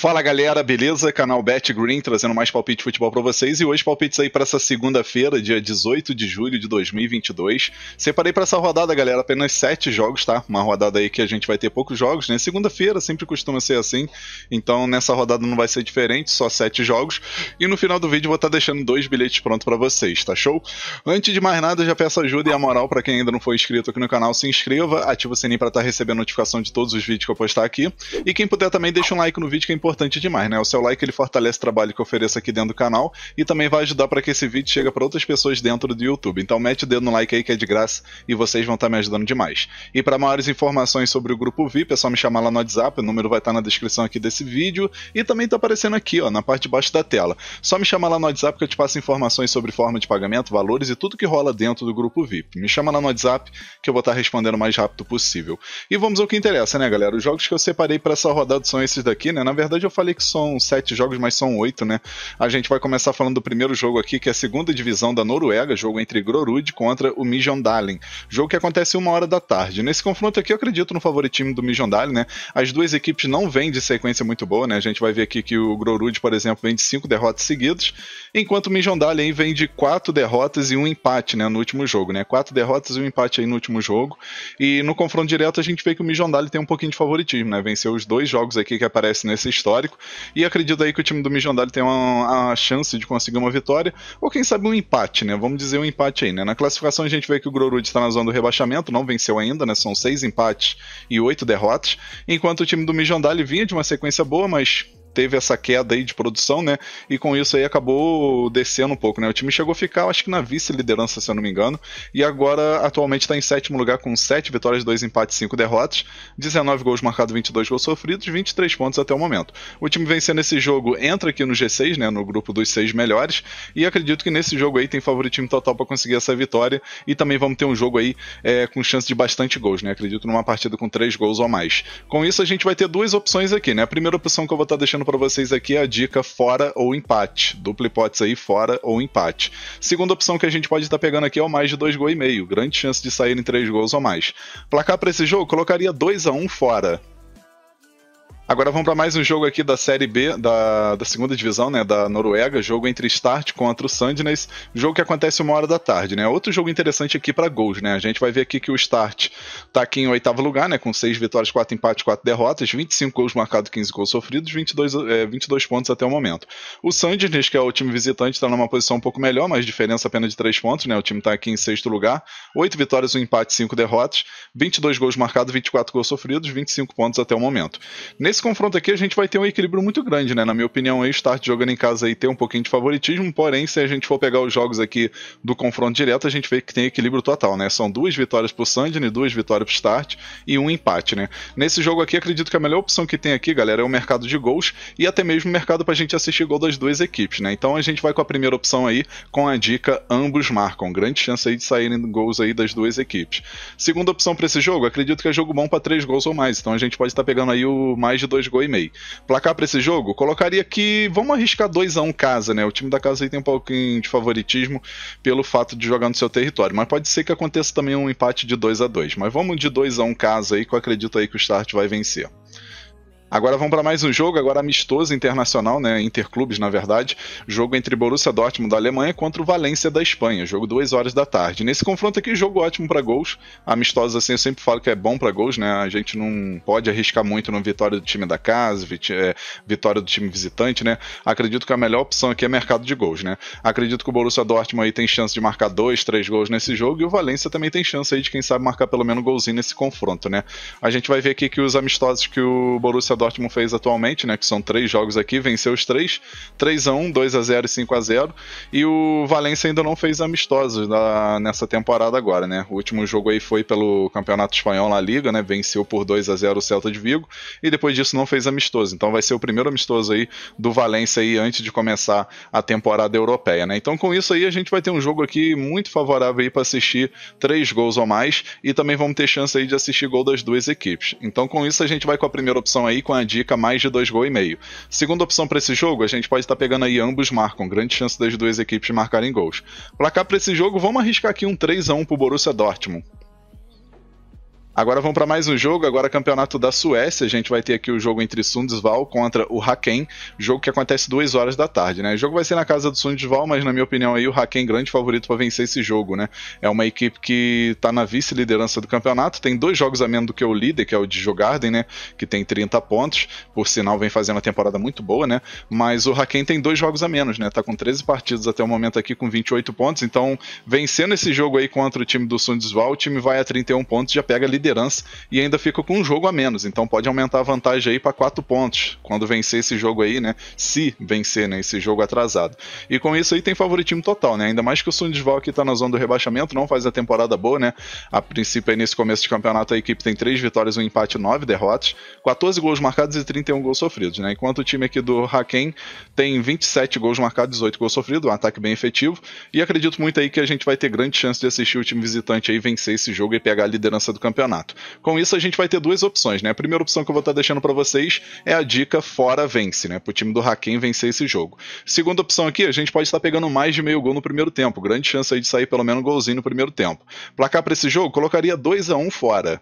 Fala galera, beleza? Canal Bet Green trazendo mais palpite de futebol para vocês e hoje palpites aí para essa segunda-feira, dia 18 de julho de 2022. Separei para essa rodada, galera, apenas sete jogos, tá? Uma rodada aí que a gente vai ter poucos jogos, né? Segunda-feira sempre costuma ser assim, então nessa rodada não vai ser diferente, só sete jogos. E no final do vídeo vou estar tá deixando dois bilhetes prontos para vocês, tá show? Antes de mais nada, já peço ajuda e a moral para quem ainda não foi inscrito aqui no canal, se inscreva, ativa o sininho para estar tá recebendo notificação de todos os vídeos que eu postar aqui. E quem puder também deixa um like no vídeo que é importante importante demais, né? O seu like ele fortalece o trabalho que eu ofereço aqui dentro do canal e também vai ajudar para que esse vídeo chegue para outras pessoas dentro do YouTube. Então mete o dedo no like aí que é de graça e vocês vão estar tá me ajudando demais. E para maiores informações sobre o grupo VIP, é só me chamar lá no WhatsApp, o número vai estar tá na descrição aqui desse vídeo e também está aparecendo aqui, ó, na parte de baixo da tela. Só me chamar lá no WhatsApp que eu te passo informações sobre forma de pagamento, valores e tudo que rola dentro do grupo VIP. Me chama lá no WhatsApp que eu vou estar tá respondendo o mais rápido possível. E vamos ao que interessa, né, galera? Os jogos que eu separei para essa rodada são esses daqui, né? Na verdade, verdade eu falei que são sete jogos, mas são oito, né? A gente vai começar falando do primeiro jogo aqui, que é a segunda divisão da Noruega, jogo entre Grorud contra o Mijondalen. Jogo que acontece uma hora da tarde. Nesse confronto aqui eu acredito no favoritismo do Mijondalen, né? As duas equipes não vêm de sequência muito boa, né? A gente vai ver aqui que o Grorud, por exemplo, vem de cinco derrotas seguidas, enquanto o Mijondalen vem de quatro derrotas e um empate, né? No último jogo, né? Quatro derrotas e um empate aí no último jogo. E no confronto direto a gente vê que o Mijondalen tem um pouquinho de favoritismo, né? Venceu os dois jogos aqui que aparecem nessa história histórico. E acredito aí que o time do Mijandali tem uma, chance de conseguir uma vitória, ou quem sabe um empate, né? Vamos dizer um empate aí, né? Na classificação a gente vê que o Grorud está na zona do rebaixamento, não venceu ainda, né? São seis empates e oito derrotas, enquanto o time do Mijandali vinha de uma sequência boa, mas teve essa queda aí de produção, né? E com isso aí acabou descendo um pouco, né? O time chegou a ficar, acho que na vice-liderança, se eu não me engano, e agora atualmente está em sétimo lugar com 7 vitórias, 2 empates, 5 derrotas, 19 gols marcados, 22 gols sofridos, 23 pontos até o momento. O time vencendo esse jogo entra aqui no G6, né? No grupo dos seis melhores, e acredito que nesse jogo aí tem favoritismo total para conseguir essa vitória, e também vamos ter um jogo aí é, com chance de bastante gols, né? Acredito numa partida com 3 gols ou mais. Com isso a gente vai ter duas opções aqui, né? A primeira opção que eu vou estar tá deixando para vocês aqui a dica fora ou empate. Dupla hipótese aí, fora ou empate. Segunda opção que a gente pode estar tá pegando aqui é o mais de dois gols e meio. Grande chance de sair em três gols ou mais. Placar para esse jogo, colocaria 2 a 1 um fora. Agora vamos para mais um jogo aqui da Série B, da, da segunda divisão, né, da Noruega, jogo entre Start contra o Sandnes, jogo que acontece uma hora da tarde, né? Outro jogo interessante aqui para gols, né? A gente vai ver aqui que o Start está aqui em oitavo lugar, né, com seis vitórias, quatro empates, quatro derrotas, 25 gols marcados, 15 gols sofridos, 22, é, 22 pontos até o momento. O Sandnes, que é o time visitante, está numa posição um pouco melhor, mas diferença apenas de três pontos, né? O time está aqui em sexto lugar, oito vitórias, um empate, cinco derrotas, 22 gols marcados, 24 gols sofridos, 25 pontos até o momento. Nesse nesse confronto aqui a gente vai ter um equilíbrio muito grande, né? Na minha opinião, aí, Start jogando em casa e ter um pouquinho de favoritismo, porém, se a gente for pegar os jogos aqui do confronto direto, a gente vê que tem equilíbrio total, né? São duas vitórias pro Sandine, duas vitórias pro Start e um empate, né? Nesse jogo aqui, acredito que a melhor opção que tem aqui, galera, é o mercado de gols e até mesmo o mercado pra gente assistir gol das duas equipes, né? Então a gente vai com a primeira opção aí, com a dica ambos marcam. Grande chance aí de saírem gols aí das duas equipes. Segunda opção para esse jogo, acredito que é jogo bom para três gols ou mais, então a gente pode estar tá pegando aí o mais de 2 gols e meio. Placar para esse jogo? Colocaria que vamos arriscar 2 a 1 um casa, né? O time da casa aí tem um pouquinho de favoritismo pelo fato de jogar no seu território, mas pode ser que aconteça também um empate de 2 a 2, mas vamos de 2 a 1 um casa aí, que eu acredito aí que o Start vai vencer. Agora vamos para mais um jogo, agora amistoso internacional, né? Interclubes, na verdade. Jogo entre Borussia Dortmund da Alemanha contra o Valência da Espanha. Jogo 2 horas da tarde. Nesse confronto aqui, jogo ótimo para gols. Amistosos, assim, eu sempre falo que é bom para gols, né? A gente não pode arriscar muito na vitória do time da casa, é, vitória do time visitante, né? Acredito que a melhor opção aqui é mercado de gols, né? Acredito que o Borussia Dortmund aí tem chance de marcar dois, três gols nesse jogo e o Valência também tem chance aí de, quem sabe, marcar pelo menos um golzinho nesse confronto, né? A gente vai ver aqui que os amistosos que o Borussia Dortmund fez atualmente, né? Que são três jogos aqui, venceu os três: 3x1, 2x0 e 5x0. E o Valência ainda não fez amistosos ah, nessa temporada agora, né? O último jogo aí foi pelo Campeonato Espanhol na Liga, né? Venceu por 2x0 o Celta de Vigo. E depois disso não fez amistoso. Então vai ser o primeiro amistoso aí do Valência aí antes de começar a temporada europeia, né? Então com isso aí a gente vai ter um jogo aqui muito favorável aí para assistir três gols ou mais. E também vamos ter chance aí de assistir gol das duas equipes. Então com isso a gente vai com a primeira opção aí com a dica mais de dois gols e meio. Segunda opção para esse jogo, a gente pode estar tá pegando aí ambos marcam, grande chance das duas equipes marcarem gols. Placar para esse jogo, vamos arriscar aqui um 3 a 1 pro Borussia Dortmund. Agora vamos para mais um jogo, agora campeonato da Suécia. A gente vai ter aqui o jogo entre Sundsvall contra o Haken, jogo que acontece 2 horas da tarde, né? O jogo vai ser na casa do Sundsvall, mas na minha opinião aí o Haken grande favorito para vencer esse jogo, né? É uma equipe que está na vice-liderança do campeonato, tem dois jogos a menos do que o líder, que é o de Jogarden, né, que tem 30 pontos, por sinal vem fazendo uma temporada muito boa, né? Mas o Haken tem dois jogos a menos, né? Tá com 13 partidos até o momento aqui com 28 pontos, então vencendo esse jogo aí contra o time do Sundsvall, o time vai a 31 pontos, já pega a liderança liderança e ainda fica com um jogo a menos. Então pode aumentar a vantagem aí para quatro pontos quando vencer esse jogo aí, né? Se vencer né, esse jogo atrasado. E com isso aí tem favoritismo total, né? Ainda mais que o Sundsvall aqui tá na zona do rebaixamento, não faz a temporada boa, né? A princípio aí nesse começo de campeonato a equipe tem três vitórias, um empate, nove derrotas, 14 gols marcados e 31 gols sofridos, né? Enquanto o time aqui do Haken tem 27 gols marcados, 18 gols sofridos, um ataque bem efetivo. E acredito muito aí que a gente vai ter grande chance de assistir o time visitante aí vencer esse jogo e pegar a liderança do campeonato campeonato. Com isso, a gente vai ter duas opções, né? A primeira opção que eu vou estar tá deixando para vocês é a dica fora vence, né? Para o time do Hakim vencer esse jogo. Segunda opção aqui, a gente pode estar tá pegando mais de meio gol no primeiro tempo. Grande chance aí de sair pelo menos um golzinho no primeiro tempo. Placar para esse jogo, colocaria 2 a 1 um fora.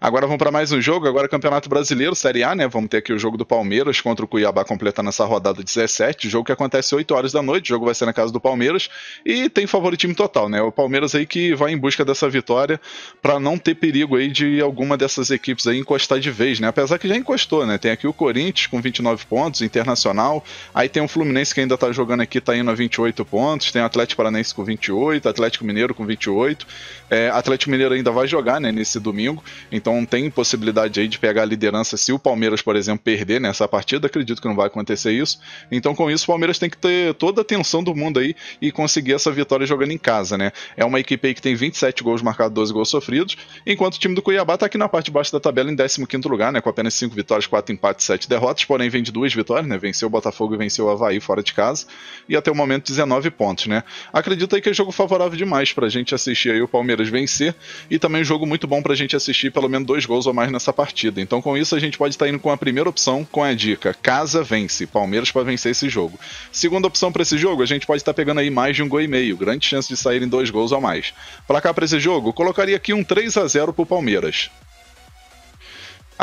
Agora vamos para mais um jogo, agora Campeonato Brasileiro, Série A, né? Vamos ter aqui o jogo do Palmeiras contra o Cuiabá completando essa rodada 17, jogo que acontece 8 horas da noite, o jogo vai ser na casa do Palmeiras e tem favoritismo total, né? O Palmeiras aí que vai em busca dessa vitória para não ter perigo aí de alguma dessas equipes aí encostar de vez, né? Apesar que já encostou, né? Tem aqui o Corinthians com 29 pontos, Internacional, aí tem o Fluminense que ainda tá jogando aqui, tá indo a 28 pontos, tem o Atlético Paranaense com 28, Atlético Mineiro com 28, é, Atlético Mineiro ainda vai jogar, né, nesse domingo, então tem possibilidade aí de pegar a liderança se o Palmeiras, por exemplo, perder nessa partida. Acredito que não vai acontecer isso. Então com isso o Palmeiras tem que ter toda a atenção do mundo aí e conseguir essa vitória jogando em casa, né? É uma equipe aí que tem 27 gols marcados, 12 gols sofridos, enquanto o time do Cuiabá está aqui na parte de baixo da tabela em 15º lugar, né? Com apenas 5 vitórias, 4 empates, 7 derrotas, porém vem de duas vitórias, né? Venceu o Botafogo e venceu o Havaí fora de casa e até o momento 19 pontos, né? Acredito aí que é jogo favorável demais pra gente assistir aí o Palmeiras vencer e também um jogo muito bom pra gente assistir assistir pelo menos dois gols ou mais nessa partida. Então, com isso, a gente pode estar indo com a primeira opção com a dica: casa vence, Palmeiras para vencer esse jogo. Segunda opção para esse jogo, a gente pode estar pegando aí mais de um gol e meio, grande chance de saírem dois gols ou mais. Para cá para esse jogo, colocaria aqui um 3 a 0 para o Palmeiras.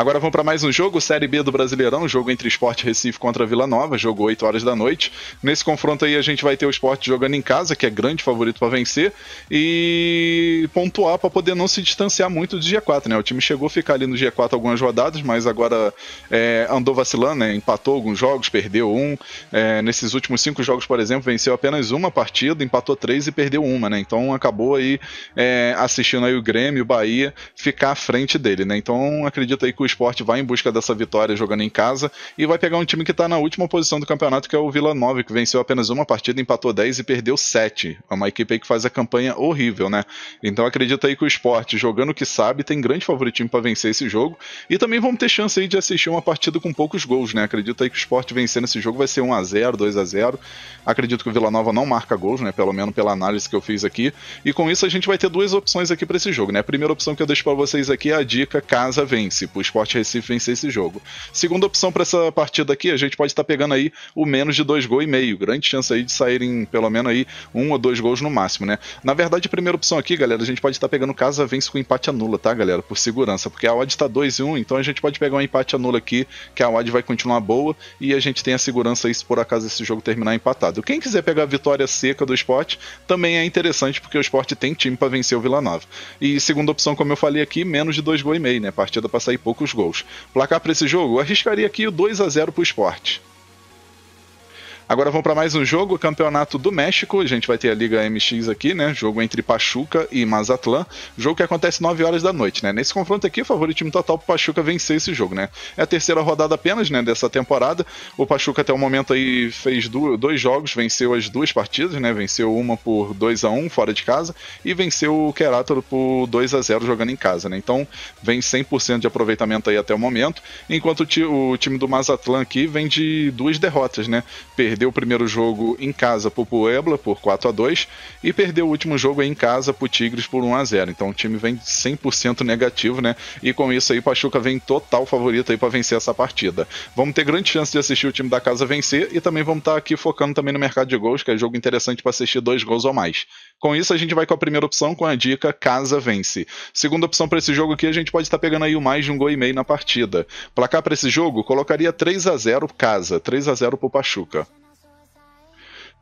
Agora vamos para mais um jogo, Série B do Brasileirão, jogo entre Esporte Recife contra Vila Nova, jogo 8 horas da noite. Nesse confronto aí a gente vai ter o Esporte jogando em casa, que é grande favorito para vencer, e pontuar para poder não se distanciar muito do G4, né? O time chegou a ficar ali no G4 algumas rodadas, mas agora é, andou vacilando, né? Empatou alguns jogos, perdeu um. É, nesses últimos cinco jogos, por exemplo, venceu apenas uma partida, empatou três e perdeu uma, né? Então acabou aí é, assistindo aí o Grêmio, o Bahia, ficar à frente dele, né? Então acredito aí que o esporte vai em busca dessa vitória jogando em casa e vai pegar um time que está na última posição do campeonato, que é o Vila Nova, que venceu apenas uma partida, empatou 10 e perdeu 7. É uma equipe que faz a campanha horrível, né? Então acredita aí que o esporte, jogando o que sabe, tem grande favoritismo para vencer esse jogo. E também vamos ter chance aí de assistir uma partida com poucos gols, né? Acredito aí que o esporte vencendo esse jogo vai ser 1 a 0 2 a 0 Acredito que o Vila Nova não marca gols, né? Pelo menos pela análise que eu fiz aqui. E com isso a gente vai ter duas opções aqui para esse jogo, né? A primeira opção que eu deixo para vocês aqui é a dica casa vence. Pro esporte Esporte Recife vencer esse jogo. Segunda opção para essa partida aqui, a gente pode estar tá pegando aí o menos de dois gols e meio. Grande chance aí de saírem pelo menos aí um ou dois gols no máximo, né? Na verdade, a primeira opção aqui, galera, a gente pode estar tá pegando casa vence com empate anula, tá, galera? Por segurança, porque a odd está 2 e 1, um, então a gente pode pegar um empate anula aqui, que a odd vai continuar boa e a gente tem a segurança aí se por acaso esse jogo terminar empatado. Quem quiser pegar a vitória seca do esporte, também é interessante porque o esporte tem time para vencer o Vila Nova. E segunda opção, como eu falei aqui, menos de dois gols e meio, né? Partida para sair poucos gols. Placar para esse jogo? Arriscaria aqui o 2 a 0 para o esporte. Agora vamos para mais um jogo, Campeonato do México. A gente vai ter a Liga MX aqui, né? Jogo entre Pachuca e Mazatlán. Jogo que acontece 9 horas da noite, né? Nesse confronto aqui, o time total pro Pachuca vencer esse jogo, né? É a terceira rodada apenas, né, dessa temporada. O Pachuca até o momento aí fez dois jogos, venceu as duas partidas, né? Venceu uma por 2 a 1 fora de casa e venceu o Querétaro por 2 a 0 jogando em casa, né? Então, vem 100% de aproveitamento aí até o momento, enquanto o, time do Mazatlán aqui vem de duas derrotas, né? perdeu o primeiro jogo em casa para o Puebla por 4 a 2 e perdeu o último jogo em casa para o Tigres por 1 a 0. Então o time vem 100% negativo, né? E com isso aí Pachuca vem total favorito aí para vencer essa partida. Vamos ter grande chance de assistir o time da casa vencer e também vamos estar tá aqui focando também no mercado de gols, que é jogo interessante para assistir dois gols ou mais. Com isso a gente vai com a primeira opção com a dica casa vence. Segunda opção para esse jogo aqui a gente pode estar tá pegando aí o mais de um gol e meio na partida. Placar para esse jogo colocaria 3 a 0 casa, 3 a 0 pro Pachuca.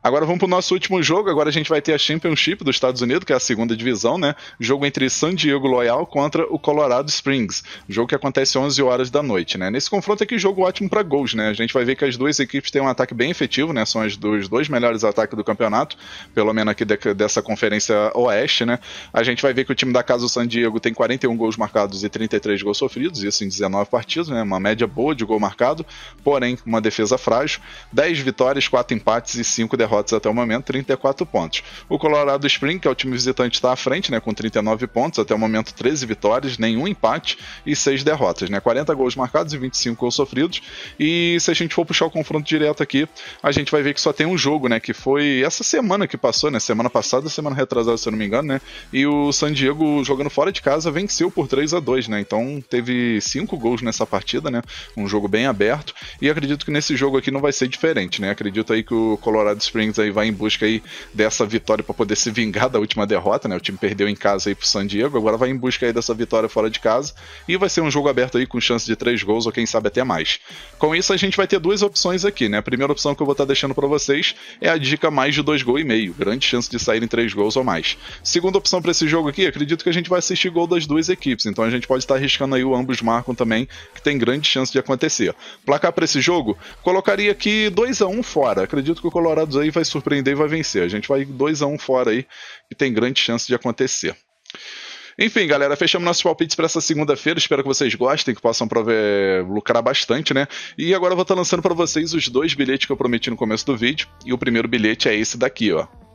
Agora vamos pro nosso último jogo. Agora a gente vai ter a Championship dos Estados Unidos, que é a segunda divisão, né? Jogo entre San Diego Loyal contra o Colorado Springs. Jogo que acontece 11 horas da noite, né? Nesse confronto aqui, jogo ótimo para gols, né? A gente vai ver que as duas equipes têm um ataque bem efetivo, né? São os dois, dois melhores ataques do campeonato, pelo menos aqui de, dessa conferência oeste, né? A gente vai ver que o time da casa do San Diego tem 41 gols marcados e 33 gols sofridos, isso em 19 partidos, né? Uma média boa de gol marcado, porém, uma defesa frágil. 10 vitórias, 4 empates e 5 derrotas derrotas até o momento, 34 pontos. O Colorado Spring, que é o time visitante, está à frente, né, com 39 pontos, até o momento 13 vitórias, nenhum empate e 6 derrotas, né? 40 gols marcados e 25 gols sofridos. E se a gente for puxar o confronto direto aqui, a gente vai ver que só tem um jogo, né, que foi essa semana que passou, né? Semana passada, semana retrasada, se eu não me engano, né? E o San Diego jogando fora de casa venceu por 3 a 2, né? Então teve 5 gols nessa partida, né? Um jogo bem aberto e acredito que nesse jogo aqui não vai ser diferente, né? Acredito aí que o Colorado Spring Springs aí vai em busca aí dessa vitória para poder se vingar da última derrota, né? O time perdeu em casa aí pro San Diego, agora vai em busca aí dessa vitória fora de casa e vai ser um jogo aberto aí com chance de três gols ou quem sabe até mais. Com isso a gente vai ter duas opções aqui, né? A primeira opção que eu vou estar tá deixando para vocês é a dica mais de dois gols e meio, grande chance de sair em três gols ou mais. Segunda opção para esse jogo aqui, acredito que a gente vai assistir gol das duas equipes, então a gente pode estar tá arriscando aí o ambos marcam também, que tem grande chance de acontecer. Placar para esse jogo, colocaria aqui 2 a 1 um fora. Acredito que o Colorado aí aí vai surpreender e vai vencer. A gente vai 2 a 1 um fora aí, que tem grande chance de acontecer. Enfim, galera, fechamos nossos palpites para essa segunda-feira. Espero que vocês gostem, que possam prover, lucrar bastante, né? E agora eu vou estar tá lançando para vocês os dois bilhetes que eu prometi no começo do vídeo. E o primeiro bilhete é esse daqui, ó.